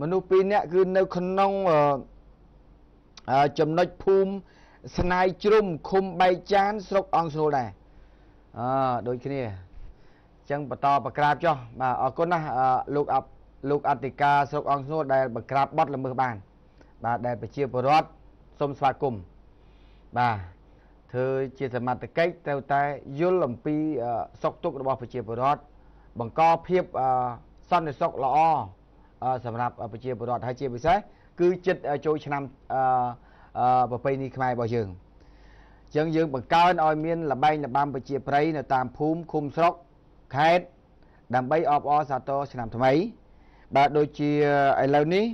មនុស្សពីរនាក់គឺនៅក្នុងចំណុចភូមិស្នាយជ្រុំឃុំបែកចានស្រុកអង្គស្រួលដែរអឺដូចគ្នាចឹងបន្តប្រក្រាបចុះបាទអរគុណណាស់លោកអាប់លោកអធិការស្រុកអង្គស្នួលដែលប្រក្រាបបត់ល្មើសបាន បាទដែលប្រជាពលរដ្ឋសូមស្វាគមន៍បាទធ្វើជាសមត្ថកិច្ចត្រូវតែយល់អំពីសុខទុក្ខរបស់ប្រជាពលរដ្ឋបង្កភាពសន្តិសុខល្អសម្រាប់ប្រជាពលរដ្ឋហើយជាពិសេសគឺចិត្តចូលឆ្នាំប្រពៃណីខ្មែររបស់យើងអញ្ចឹងយើងបង្កើនឲ្យមានលបែងលបាំប្រជាប្រិយនៅតាមភូមិឃុំស្រុកខេត្តដើម្បីអបអរសាទរឆ្នាំថ្មីបាទដូចជាឥឡូវនេះ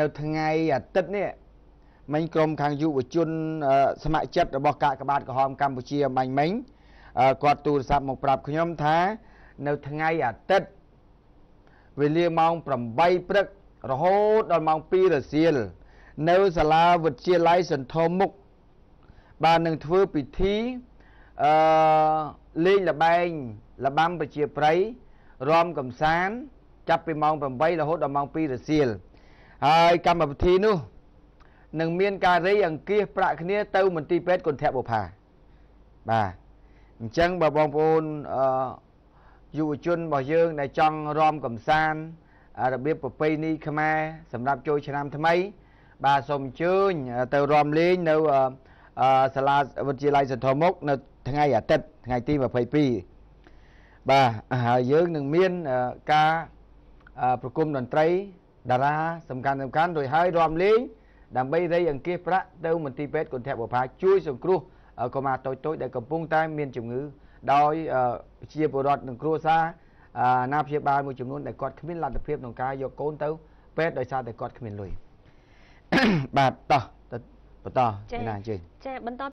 នៅថ្ងៃអាទិត្យនេះមិញក្រុមខាងយុវជនស្ម័គ្រចិត្តរបស់កាកបាទក្រហមកម្ពុជាបាញ់មិញគាត់ទូរស័ព្ទមកប្រាប់ខ្ញុំថានៅថ្ងៃអាទិត្យវេលាម៉ោង8ព្រឹករហូតដល់ម៉ោង2រសៀលនៅសាលាវិទ្យាល័យសន្ធមមុខបាននឹងធ្វើពិធីអឺលេងលបែងលបាំប្រជាប្រិយរាំកំសាន្តចាប់ពីម៉ោង8រហូតដល់ម៉ោង2រសៀលហើយកម្មវិធីនោះ នឹងមានការរៃអង្គាសប្រាក់គ្នា ទៅ មន្ទីរពេទ្យកុនធៈបុផាបាទអញ្ចឹងបើបងប្អូនអឺយុវជនរបស់យើងដែលចង់រំកំសាន្តរបៀបប្រពៃណីខ្មែរសម្រាប់ចូលឆ្នាំថ្មីបាទសូមអញ្ជើញទៅរំលេងនៅសាលាវិទ្យាល័យសន្ធមុខនៅថ្ងៃអាទិត្យថ្ងៃទី22បាទហើយយើងនឹងមានការប្រគំតន្ត្រីតារាសំខាន់សំខាន់រួចហើយរំលេងដើម្បីរៃអង្គាសប្រាក់ទៅមន្ទីរពេទ្យកុនធៈបុផាជួយសង្គ្រោះកុមារតូចតូចដែលកំពុងតែមានជំងឺដោយជាបុរដ្ឋនិងគ្រួសារអាណាព្យាបាលមួយចំនួនដែលគាត់គ្មានលទ្ធភាពក្នុងការយកកូនទៅពេទ្យដោយសារតែគាត់គ្មានលុយបាទតោះបន្តណាអញ្ជើញចាបន្ត